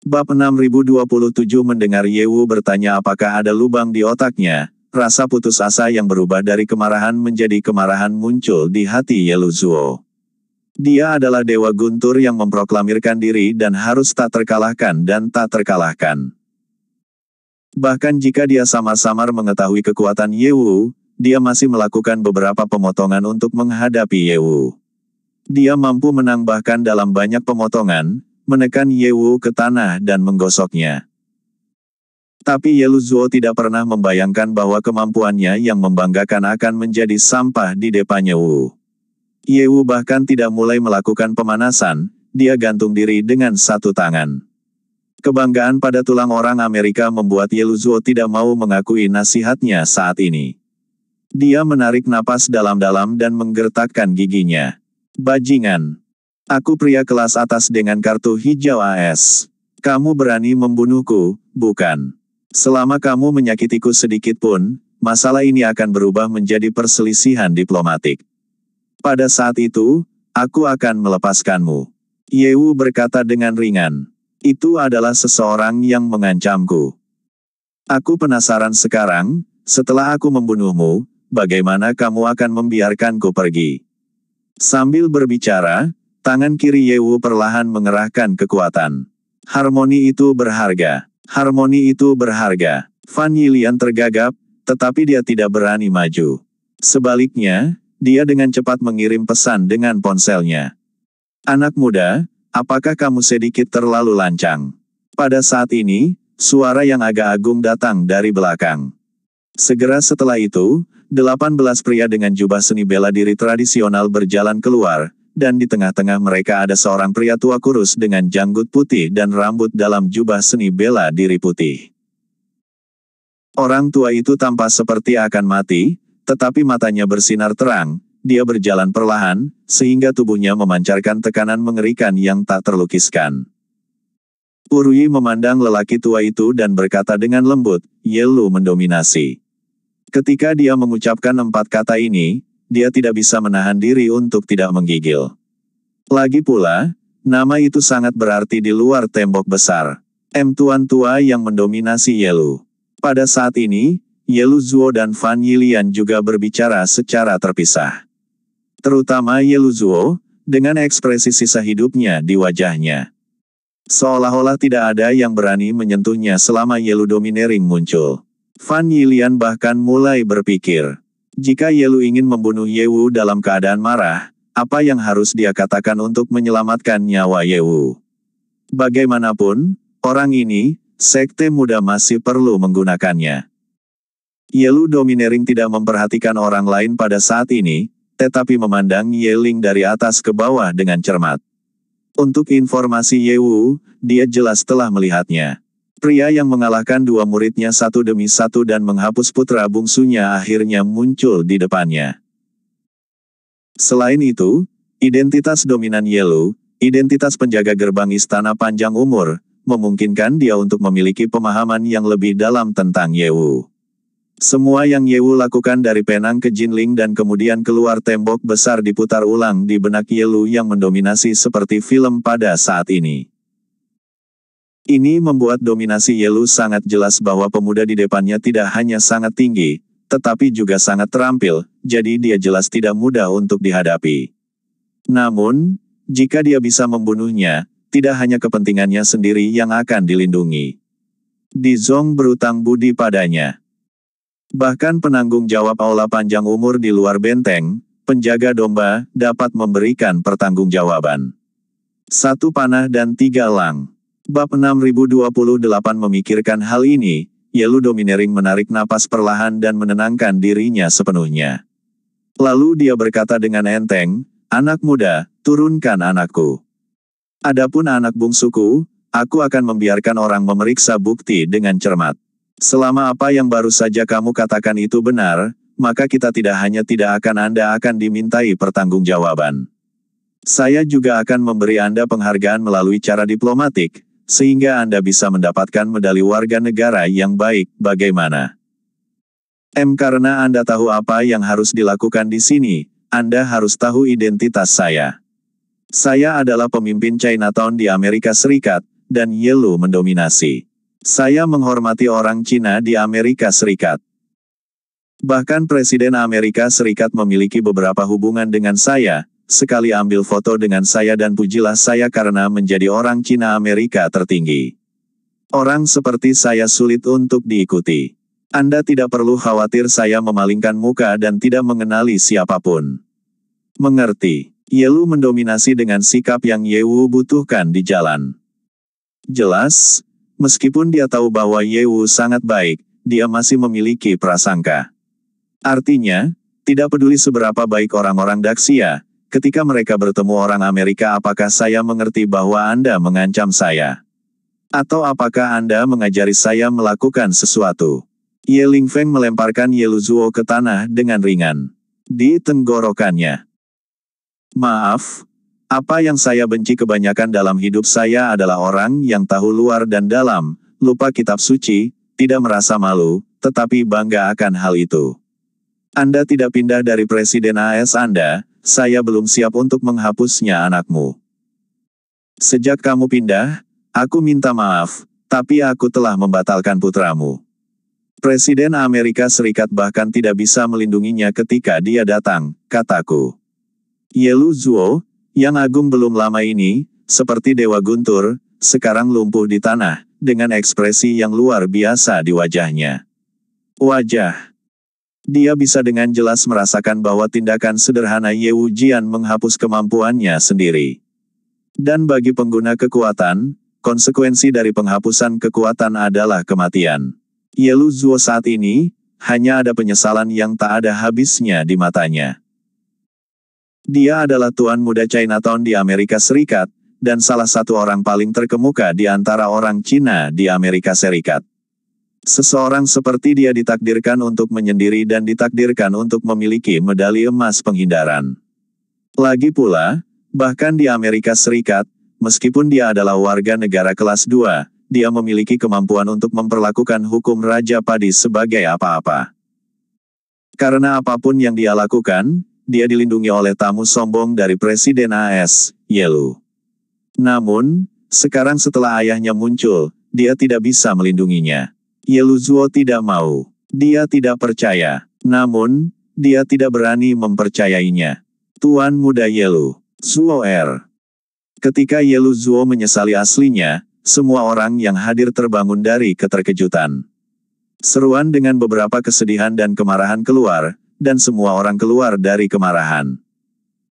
Bab 6027 mendengar Yewu bertanya apakah ada lubang di otaknya, rasa putus asa yang berubah dari kemarahan menjadi kemarahan muncul di hati Yeluzuo. Dia adalah dewa guntur yang memproklamirkan diri dan harus tak terkalahkan dan tak terkalahkan. Bahkan jika dia samar samar mengetahui kekuatan Yewu, dia masih melakukan beberapa pemotongan untuk menghadapi Yewu. Dia mampu menang bahkan dalam banyak pemotongan, menekan Ye Wu ke tanah dan menggosoknya. Tapi Ye Yeluzuo tidak pernah membayangkan bahwa kemampuannya yang membanggakan akan menjadi sampah di depannya Wu. Ye Wu bahkan tidak mulai melakukan pemanasan, dia gantung diri dengan satu tangan. Kebanggaan pada tulang orang Amerika membuat Ye Yeluzuo tidak mau mengakui nasihatnya saat ini. Dia menarik napas dalam-dalam dan menggertakkan giginya. Bajingan. Aku pria kelas atas dengan kartu hijau AS. Kamu berani membunuhku, bukan? Selama kamu menyakitiku sedikit pun, masalah ini akan berubah menjadi perselisihan diplomatik. Pada saat itu, aku akan melepaskanmu. Yewu berkata dengan ringan. Itu adalah seseorang yang mengancamku. Aku penasaran sekarang, setelah aku membunuhmu, bagaimana kamu akan membiarkanku pergi? Sambil berbicara, Tangan kiri Yewu perlahan mengerahkan kekuatan. Harmoni itu berharga. Harmoni itu berharga. Fan Yilian tergagap, tetapi dia tidak berani maju. Sebaliknya, dia dengan cepat mengirim pesan dengan ponselnya. Anak muda, apakah kamu sedikit terlalu lancang? Pada saat ini, suara yang agak agung datang dari belakang. Segera setelah itu, 18 pria dengan jubah seni bela diri tradisional berjalan keluar, dan di tengah-tengah mereka ada seorang pria tua kurus dengan janggut putih dan rambut dalam jubah seni bela diri putih. Orang tua itu tampak seperti akan mati, tetapi matanya bersinar terang, dia berjalan perlahan, sehingga tubuhnya memancarkan tekanan mengerikan yang tak terlukiskan. Urui memandang lelaki tua itu dan berkata dengan lembut, Yelu mendominasi. Ketika dia mengucapkan empat kata ini, dia tidak bisa menahan diri untuk tidak menggigil. Lagi pula, nama itu sangat berarti di luar tembok besar. M Tuan Tua yang mendominasi Yelu. Pada saat ini, Yelu Zuo dan Fan Yilian juga berbicara secara terpisah. Terutama Yelu Zuo, dengan ekspresi sisa hidupnya di wajahnya. Seolah-olah tidak ada yang berani menyentuhnya selama Yelu Dominering muncul. Fan Yilian bahkan mulai berpikir, jika Yelu ingin membunuh Yewu dalam keadaan marah, apa yang harus dia katakan untuk menyelamatkan nyawa Yewu? Bagaimanapun, orang ini, sekte muda masih perlu menggunakannya. Yelu Dominering tidak memperhatikan orang lain pada saat ini, tetapi memandang Yeling dari atas ke bawah dengan cermat. Untuk informasi Yewu, dia jelas telah melihatnya. Pria yang mengalahkan dua muridnya satu demi satu dan menghapus putra bungsunya akhirnya muncul di depannya. Selain itu, identitas dominan Yelu, identitas penjaga gerbang istana panjang umur, memungkinkan dia untuk memiliki pemahaman yang lebih dalam tentang Yewu. Semua yang Yewu lakukan dari Penang ke Jinling dan kemudian keluar tembok besar diputar ulang di benak Yelu yang mendominasi seperti film pada saat ini. Ini membuat dominasi Yelu sangat jelas bahwa pemuda di depannya tidak hanya sangat tinggi, tetapi juga sangat terampil, jadi dia jelas tidak mudah untuk dihadapi. Namun, jika dia bisa membunuhnya, tidak hanya kepentingannya sendiri yang akan dilindungi. Di Dizong berutang budi padanya. Bahkan penanggung jawab aula panjang umur di luar benteng, penjaga domba, dapat memberikan pertanggungjawaban. Satu panah dan tiga lang. Bab 6028 memikirkan hal ini, Yelu Dominering menarik napas perlahan dan menenangkan dirinya sepenuhnya. Lalu dia berkata dengan enteng, Anak muda, turunkan anakku. Adapun anak bungsuku, aku akan membiarkan orang memeriksa bukti dengan cermat. Selama apa yang baru saja kamu katakan itu benar, maka kita tidak hanya tidak akan Anda akan dimintai pertanggungjawaban. Saya juga akan memberi Anda penghargaan melalui cara diplomatik, sehingga Anda bisa mendapatkan medali warga negara yang baik, bagaimana? M. Karena Anda tahu apa yang harus dilakukan di sini, Anda harus tahu identitas saya. Saya adalah pemimpin Chinatown di Amerika Serikat, dan Yellow mendominasi. Saya menghormati orang Cina di Amerika Serikat. Bahkan Presiden Amerika Serikat memiliki beberapa hubungan dengan saya, sekali ambil foto dengan saya dan pujilah saya karena menjadi orang Cina Amerika tertinggi. Orang seperti saya sulit untuk diikuti. Anda tidak perlu khawatir saya memalingkan muka dan tidak mengenali siapapun. Mengerti, Yelu mendominasi dengan sikap yang Yewu butuhkan di jalan. Jelas, meskipun dia tahu bahwa Yewu sangat baik, dia masih memiliki prasangka. Artinya, tidak peduli seberapa baik orang-orang Daksia, ketika mereka bertemu orang Amerika apakah saya mengerti bahwa Anda mengancam saya? Atau apakah Anda mengajari saya melakukan sesuatu? Ye Lingfeng melemparkan Ye Luzuo ke tanah dengan ringan. Di tenggorokannya. Maaf, apa yang saya benci kebanyakan dalam hidup saya adalah orang yang tahu luar dan dalam, lupa kitab suci, tidak merasa malu, tetapi bangga akan hal itu. Anda tidak pindah dari Presiden AS Anda, saya belum siap untuk menghapusnya anakmu. Sejak kamu pindah, aku minta maaf, tapi aku telah membatalkan putramu. Presiden Amerika Serikat bahkan tidak bisa melindunginya ketika dia datang, kataku. Yelu Zuo, yang agung belum lama ini, seperti Dewa Guntur, sekarang lumpuh di tanah, dengan ekspresi yang luar biasa di wajahnya. Wajah dia bisa dengan jelas merasakan bahwa tindakan sederhana Ye Wujian menghapus kemampuannya sendiri. Dan bagi pengguna kekuatan, konsekuensi dari penghapusan kekuatan adalah kematian. Ye Lu Zuo saat ini, hanya ada penyesalan yang tak ada habisnya di matanya. Dia adalah tuan muda Chinatown di Amerika Serikat, dan salah satu orang paling terkemuka di antara orang Cina di Amerika Serikat. Seseorang seperti dia ditakdirkan untuk menyendiri dan ditakdirkan untuk memiliki medali emas penghindaran. Lagi pula, bahkan di Amerika Serikat, meskipun dia adalah warga negara kelas 2, dia memiliki kemampuan untuk memperlakukan hukum Raja Padi sebagai apa-apa. Karena apapun yang dia lakukan, dia dilindungi oleh tamu sombong dari Presiden AS, Yelu. Namun, sekarang setelah ayahnya muncul, dia tidak bisa melindunginya. Yeluzuo tidak mau. Dia tidak percaya. Namun, dia tidak berani mempercayainya. Tuan muda Yelu. Zuo Er. Ketika Yelu Zuo menyesali aslinya, semua orang yang hadir terbangun dari keterkejutan. Seruan dengan beberapa kesedihan dan kemarahan keluar, dan semua orang keluar dari kemarahan.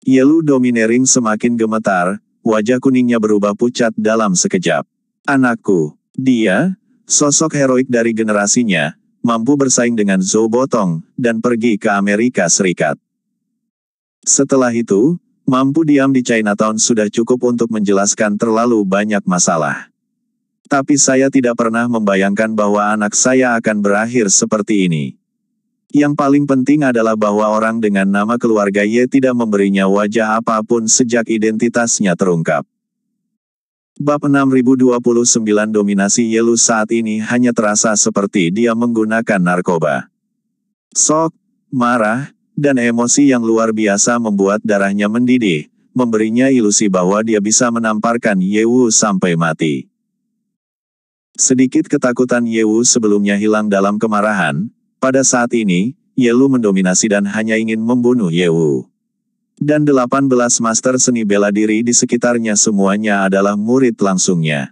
Yelu Dominering semakin gemetar, wajah kuningnya berubah pucat dalam sekejap. Anakku, dia, Sosok heroik dari generasinya, mampu bersaing dengan Zhou Botong, dan pergi ke Amerika Serikat. Setelah itu, mampu diam di Chinatown sudah cukup untuk menjelaskan terlalu banyak masalah. Tapi saya tidak pernah membayangkan bahwa anak saya akan berakhir seperti ini. Yang paling penting adalah bahwa orang dengan nama keluarga Ye tidak memberinya wajah apapun sejak identitasnya terungkap. Bab 6029 dominasi Yelu saat ini hanya terasa seperti dia menggunakan narkoba. Sok, marah, dan emosi yang luar biasa membuat darahnya mendidih, memberinya ilusi bahwa dia bisa menamparkan Yewu sampai mati. Sedikit ketakutan Yewu sebelumnya hilang dalam kemarahan, pada saat ini, Yelu mendominasi dan hanya ingin membunuh Yewu dan 18 master seni bela diri di sekitarnya semuanya adalah murid langsungnya.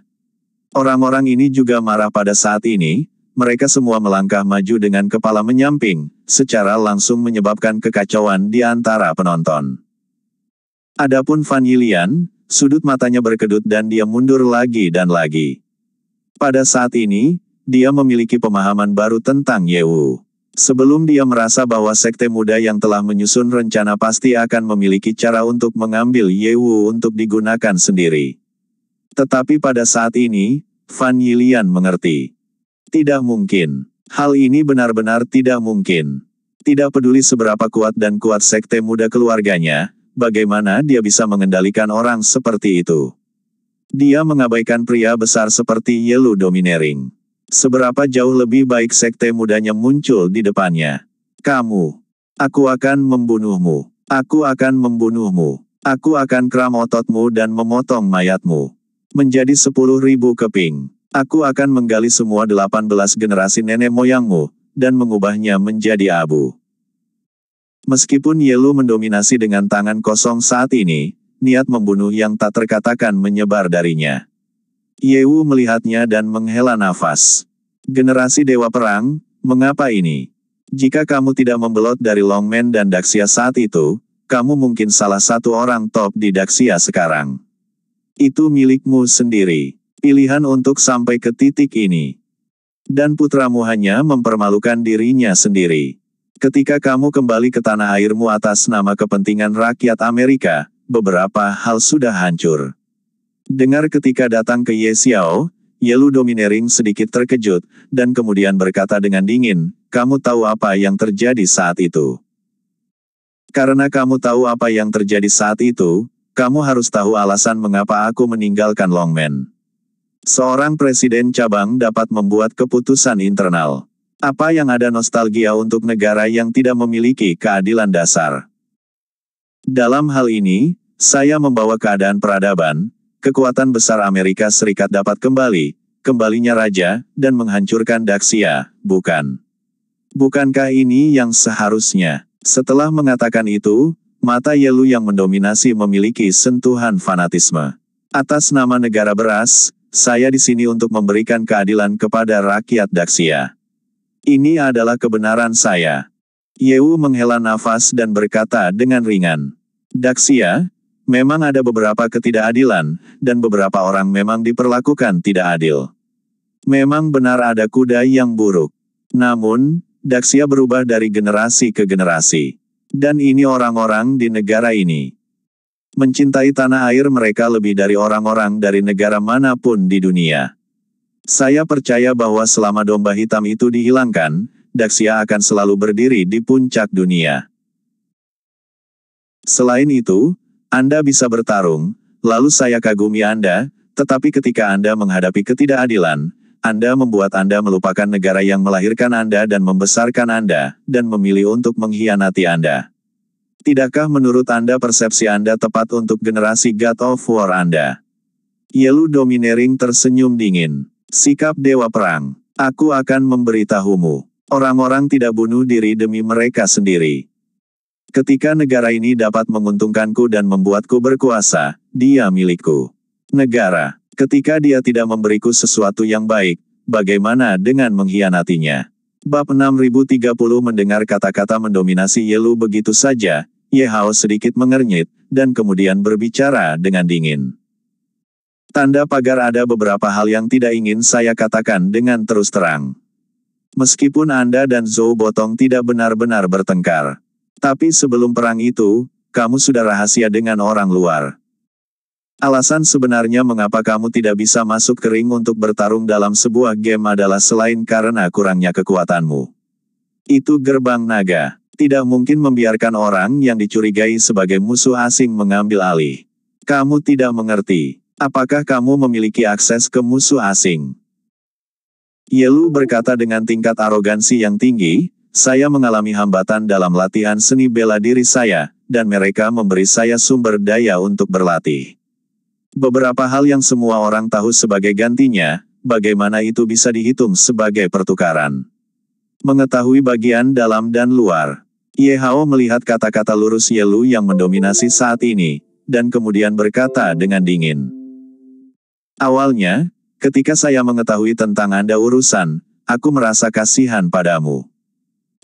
Orang-orang ini juga marah pada saat ini, mereka semua melangkah maju dengan kepala menyamping, secara langsung menyebabkan kekacauan di antara penonton. Adapun Fan Yilian, sudut matanya berkedut dan dia mundur lagi dan lagi. Pada saat ini, dia memiliki pemahaman baru tentang Yewu. Sebelum dia merasa bahwa sekte muda yang telah menyusun rencana pasti akan memiliki cara untuk mengambil Yewu untuk digunakan sendiri. Tetapi pada saat ini, Fan Yilian mengerti. Tidak mungkin. Hal ini benar-benar tidak mungkin. Tidak peduli seberapa kuat dan kuat sekte muda keluarganya, bagaimana dia bisa mengendalikan orang seperti itu. Dia mengabaikan pria besar seperti Yelu Dominering. Seberapa jauh lebih baik sekte mudanya muncul di depannya. Kamu. Aku akan membunuhmu. Aku akan membunuhmu. Aku akan kram ototmu dan memotong mayatmu. Menjadi sepuluh ribu keping. Aku akan menggali semua delapan belas generasi nenek moyangmu, dan mengubahnya menjadi abu. Meskipun Yelu mendominasi dengan tangan kosong saat ini, niat membunuh yang tak terkatakan menyebar darinya. Yewu melihatnya dan menghela nafas. Generasi Dewa Perang, mengapa ini? Jika kamu tidak membelot dari Longman dan Daxia saat itu, kamu mungkin salah satu orang top di Daxia sekarang. Itu milikmu sendiri. Pilihan untuk sampai ke titik ini. Dan putramu hanya mempermalukan dirinya sendiri. Ketika kamu kembali ke tanah airmu atas nama kepentingan rakyat Amerika, beberapa hal sudah hancur. Dengar ketika datang ke Ye Xiao, Yelu Dominering sedikit terkejut, dan kemudian berkata dengan dingin, kamu tahu apa yang terjadi saat itu. Karena kamu tahu apa yang terjadi saat itu, kamu harus tahu alasan mengapa aku meninggalkan Longmen. Seorang presiden cabang dapat membuat keputusan internal. Apa yang ada nostalgia untuk negara yang tidak memiliki keadilan dasar? Dalam hal ini, saya membawa keadaan peradaban, kekuatan besar Amerika Serikat dapat kembali, kembalinya raja, dan menghancurkan Daksia, bukan? Bukankah ini yang seharusnya? Setelah mengatakan itu, mata Yelu yang mendominasi memiliki sentuhan fanatisme. Atas nama negara beras, saya di sini untuk memberikan keadilan kepada rakyat Daksia. Ini adalah kebenaran saya. Yewu menghela nafas dan berkata dengan ringan. Daksia. Memang ada beberapa ketidakadilan, dan beberapa orang memang diperlakukan tidak adil. Memang benar ada kuda yang buruk. Namun, Daksia berubah dari generasi ke generasi. Dan ini orang-orang di negara ini. Mencintai tanah air mereka lebih dari orang-orang dari negara manapun di dunia. Saya percaya bahwa selama domba hitam itu dihilangkan, Daksia akan selalu berdiri di puncak dunia. Selain itu, anda bisa bertarung, lalu saya kagumi Anda, tetapi ketika Anda menghadapi ketidakadilan, Anda membuat Anda melupakan negara yang melahirkan Anda dan membesarkan Anda, dan memilih untuk mengkhianati Anda. Tidakkah menurut Anda persepsi Anda tepat untuk generasi God of War Anda? Yelu Dominering tersenyum dingin. Sikap Dewa Perang. Aku akan memberitahumu. Orang-orang tidak bunuh diri demi mereka sendiri. Ketika negara ini dapat menguntungkanku dan membuatku berkuasa, dia milikku. Negara, ketika dia tidak memberiku sesuatu yang baik, bagaimana dengan mengkhianatinya? Bab 6030 mendengar kata-kata mendominasi Yelu begitu saja, Yehao sedikit mengernyit, dan kemudian berbicara dengan dingin. Tanda pagar ada beberapa hal yang tidak ingin saya katakan dengan terus terang. Meskipun Anda dan Zhou Botong tidak benar-benar bertengkar, tapi sebelum perang itu, kamu sudah rahasia dengan orang luar. Alasan sebenarnya mengapa kamu tidak bisa masuk ke ring untuk bertarung dalam sebuah game adalah selain karena kurangnya kekuatanmu. Itu gerbang naga. Tidak mungkin membiarkan orang yang dicurigai sebagai musuh asing mengambil alih. Kamu tidak mengerti. Apakah kamu memiliki akses ke musuh asing? Yelu berkata dengan tingkat arogansi yang tinggi, saya mengalami hambatan dalam latihan seni bela diri saya, dan mereka memberi saya sumber daya untuk berlatih. Beberapa hal yang semua orang tahu sebagai gantinya, bagaimana itu bisa dihitung sebagai pertukaran. Mengetahui bagian dalam dan luar. Yehao melihat kata-kata lurus Yelu yang mendominasi saat ini, dan kemudian berkata dengan dingin. Awalnya, ketika saya mengetahui tentang Anda urusan, aku merasa kasihan padamu.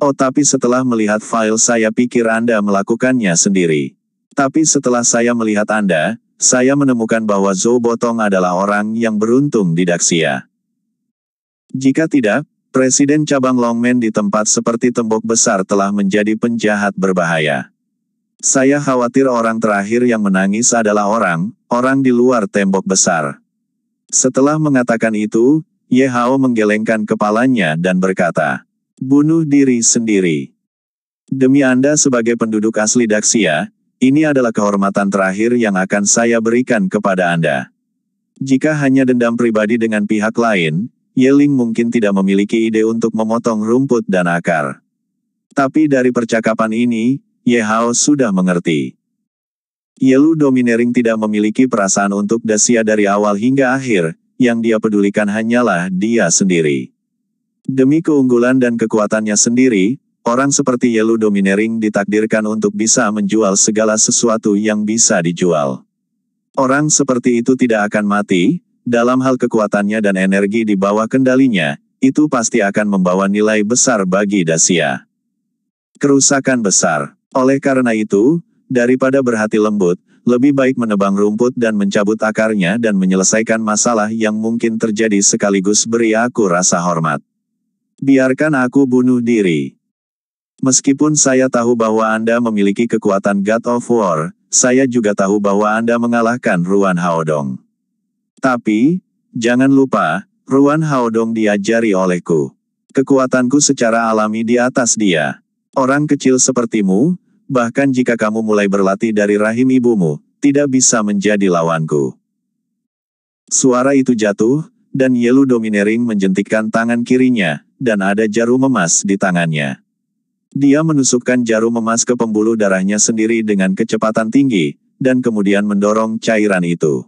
Oh tapi setelah melihat file saya pikir Anda melakukannya sendiri. Tapi setelah saya melihat Anda, saya menemukan bahwa Zhou Botong adalah orang yang beruntung di Daxia. Jika tidak, Presiden cabang Longmen di tempat seperti tembok besar telah menjadi penjahat berbahaya. Saya khawatir orang terakhir yang menangis adalah orang, orang di luar tembok besar. Setelah mengatakan itu, Ye Hao menggelengkan kepalanya dan berkata, Bunuh diri sendiri. Demi Anda sebagai penduduk asli Daksia, ini adalah kehormatan terakhir yang akan saya berikan kepada Anda. Jika hanya dendam pribadi dengan pihak lain, Yeling mungkin tidak memiliki ide untuk memotong rumput dan akar. Tapi dari percakapan ini, Ye Hao sudah mengerti. Yelu Dominering tidak memiliki perasaan untuk Dasia dari awal hingga akhir, yang dia pedulikan hanyalah dia sendiri. Demi keunggulan dan kekuatannya sendiri, orang seperti Yellow Dominering ditakdirkan untuk bisa menjual segala sesuatu yang bisa dijual. Orang seperti itu tidak akan mati, dalam hal kekuatannya dan energi di bawah kendalinya, itu pasti akan membawa nilai besar bagi dasia. Kerusakan besar. Oleh karena itu, daripada berhati lembut, lebih baik menebang rumput dan mencabut akarnya dan menyelesaikan masalah yang mungkin terjadi sekaligus beri aku rasa hormat. Biarkan aku bunuh diri. Meskipun saya tahu bahwa Anda memiliki kekuatan God of War, saya juga tahu bahwa Anda mengalahkan Ruan Haodong. Tapi, jangan lupa, Ruan Haodong diajari olehku. Kekuatanku secara alami di atas dia. Orang kecil sepertimu, bahkan jika kamu mulai berlatih dari rahim ibumu, tidak bisa menjadi lawanku. Suara itu jatuh, dan Yelu Dominering menjentikkan tangan kirinya, dan ada jarum emas di tangannya. Dia menusukkan jarum emas ke pembuluh darahnya sendiri dengan kecepatan tinggi, dan kemudian mendorong cairan itu.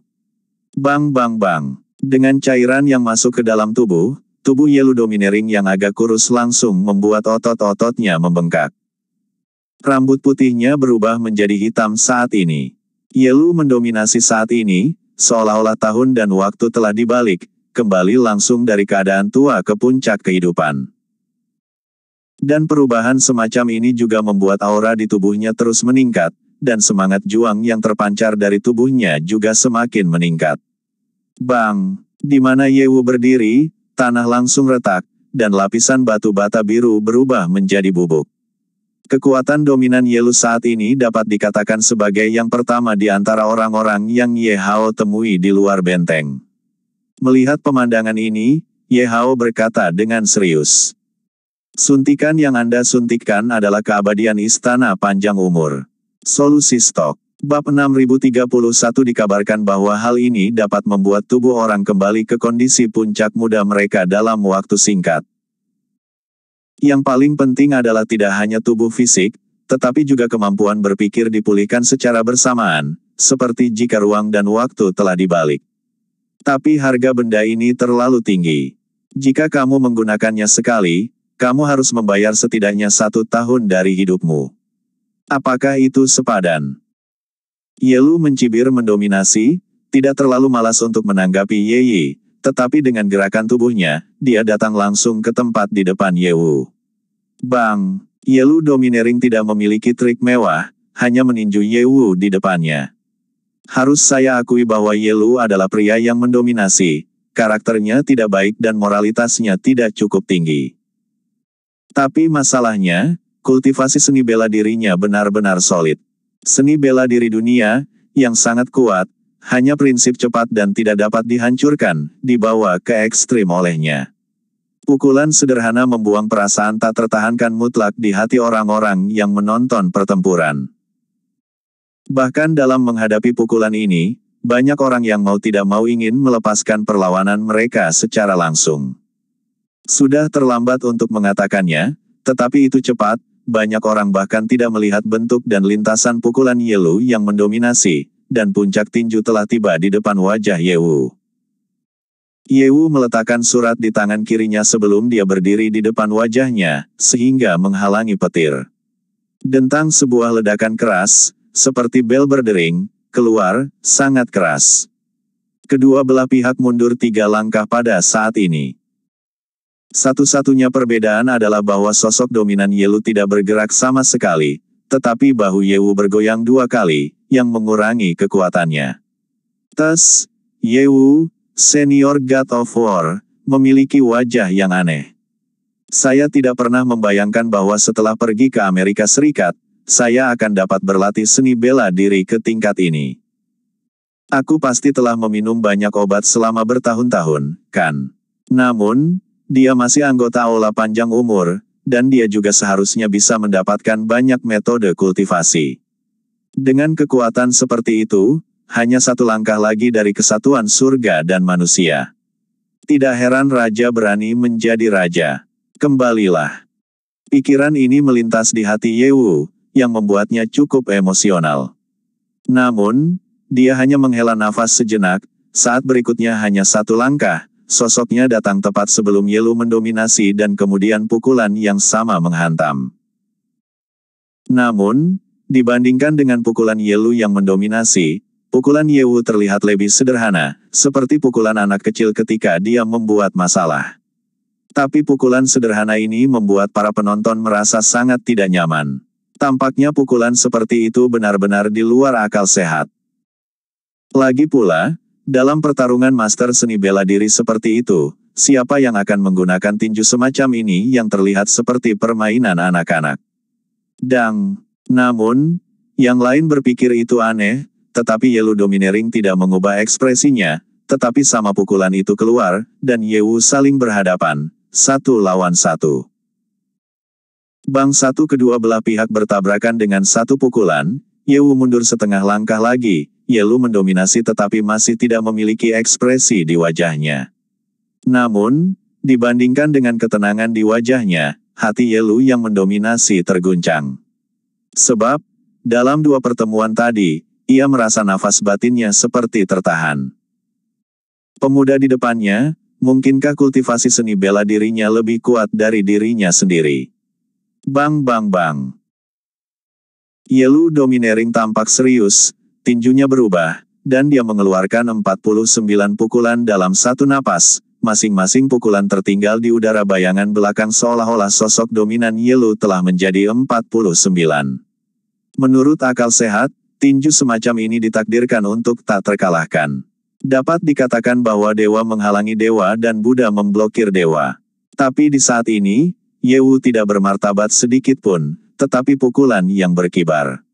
Bang bang bang. Dengan cairan yang masuk ke dalam tubuh, tubuh Yelu Dominering yang agak kurus langsung membuat otot-ototnya membengkak. Rambut putihnya berubah menjadi hitam saat ini. Yelu mendominasi saat ini, seolah-olah tahun dan waktu telah dibalik, kembali langsung dari keadaan tua ke puncak kehidupan. Dan perubahan semacam ini juga membuat aura di tubuhnya terus meningkat, dan semangat juang yang terpancar dari tubuhnya juga semakin meningkat. Bang, di mana Yewu berdiri, tanah langsung retak, dan lapisan batu bata biru berubah menjadi bubuk. Kekuatan dominan Yelu saat ini dapat dikatakan sebagai yang pertama di antara orang-orang yang Yehao temui di luar benteng. Melihat pemandangan ini, Ye berkata dengan serius. Suntikan yang Anda suntikan adalah keabadian istana panjang umur. Solusi stok. Bab 6031 dikabarkan bahwa hal ini dapat membuat tubuh orang kembali ke kondisi puncak muda mereka dalam waktu singkat. Yang paling penting adalah tidak hanya tubuh fisik, tetapi juga kemampuan berpikir dipulihkan secara bersamaan, seperti jika ruang dan waktu telah dibalik. Tapi harga benda ini terlalu tinggi. Jika kamu menggunakannya sekali, kamu harus membayar setidaknya satu tahun dari hidupmu. Apakah itu sepadan? Yelu mencibir mendominasi, tidak terlalu malas untuk menanggapi Yi, tetapi dengan gerakan tubuhnya, dia datang langsung ke tempat di depan Yewu. Bang, Yelu Dominering tidak memiliki trik mewah, hanya meninju Yewu di depannya. Harus saya akui bahwa Yelu adalah pria yang mendominasi, karakternya tidak baik dan moralitasnya tidak cukup tinggi. Tapi masalahnya, kultivasi seni bela dirinya benar-benar solid. Seni bela diri dunia, yang sangat kuat, hanya prinsip cepat dan tidak dapat dihancurkan, dibawa ke ekstrim olehnya. Pukulan sederhana membuang perasaan tak tertahankan mutlak di hati orang-orang yang menonton pertempuran. Bahkan dalam menghadapi pukulan ini, banyak orang yang mau tidak mau ingin melepaskan perlawanan mereka secara langsung. Sudah terlambat untuk mengatakannya, tetapi itu cepat, banyak orang bahkan tidak melihat bentuk dan lintasan pukulan Yelu yang mendominasi, dan puncak tinju telah tiba di depan wajah Yewu. Yewu meletakkan surat di tangan kirinya sebelum dia berdiri di depan wajahnya, sehingga menghalangi petir. Dentang sebuah ledakan keras, seperti bel berdering, keluar, sangat keras. Kedua belah pihak mundur tiga langkah pada saat ini. Satu-satunya perbedaan adalah bahwa sosok dominan Yelu tidak bergerak sama sekali, tetapi bahu Yewu bergoyang dua kali, yang mengurangi kekuatannya. Tas, Yewu, senior God of War, memiliki wajah yang aneh. Saya tidak pernah membayangkan bahwa setelah pergi ke Amerika Serikat, saya akan dapat berlatih seni bela diri ke tingkat ini. Aku pasti telah meminum banyak obat selama bertahun-tahun, kan? Namun, dia masih anggota aula panjang umur, dan dia juga seharusnya bisa mendapatkan banyak metode kultivasi. Dengan kekuatan seperti itu, hanya satu langkah lagi dari kesatuan surga dan manusia. Tidak heran raja berani menjadi raja. Kembalilah. Pikiran ini melintas di hati Yewu, yang membuatnya cukup emosional. Namun, dia hanya menghela nafas sejenak, saat berikutnya hanya satu langkah, sosoknya datang tepat sebelum Yelu mendominasi dan kemudian pukulan yang sama menghantam. Namun, dibandingkan dengan pukulan Yelu yang mendominasi, pukulan Yewu terlihat lebih sederhana, seperti pukulan anak kecil ketika dia membuat masalah. Tapi pukulan sederhana ini membuat para penonton merasa sangat tidak nyaman. Tampaknya pukulan seperti itu benar-benar di luar akal sehat. Lagi pula, dalam pertarungan master seni bela diri seperti itu, siapa yang akan menggunakan tinju semacam ini yang terlihat seperti permainan anak-anak? Dang! Namun, yang lain berpikir itu aneh, tetapi Yelu Dominering tidak mengubah ekspresinya, tetapi sama pukulan itu keluar, dan Yewu saling berhadapan, satu lawan satu. Bang satu kedua belah pihak bertabrakan dengan satu pukulan, Ye Wu mundur setengah langkah lagi, Ye Lu mendominasi tetapi masih tidak memiliki ekspresi di wajahnya. Namun, dibandingkan dengan ketenangan di wajahnya, hati Ye Lu yang mendominasi terguncang. Sebab, dalam dua pertemuan tadi, ia merasa nafas batinnya seperti tertahan. Pemuda di depannya, mungkinkah kultivasi seni bela dirinya lebih kuat dari dirinya sendiri? Bang bang bang. Yelu Dominering tampak serius, tinjunya berubah, dan dia mengeluarkan 49 pukulan dalam satu napas, masing-masing pukulan tertinggal di udara bayangan belakang seolah-olah sosok dominan Yelu telah menjadi 49. Menurut akal sehat, tinju semacam ini ditakdirkan untuk tak terkalahkan. Dapat dikatakan bahwa dewa menghalangi dewa dan Buddha memblokir dewa. Tapi di saat ini, Yewu tidak bermartabat sedikit pun, tetapi pukulan yang berkibar.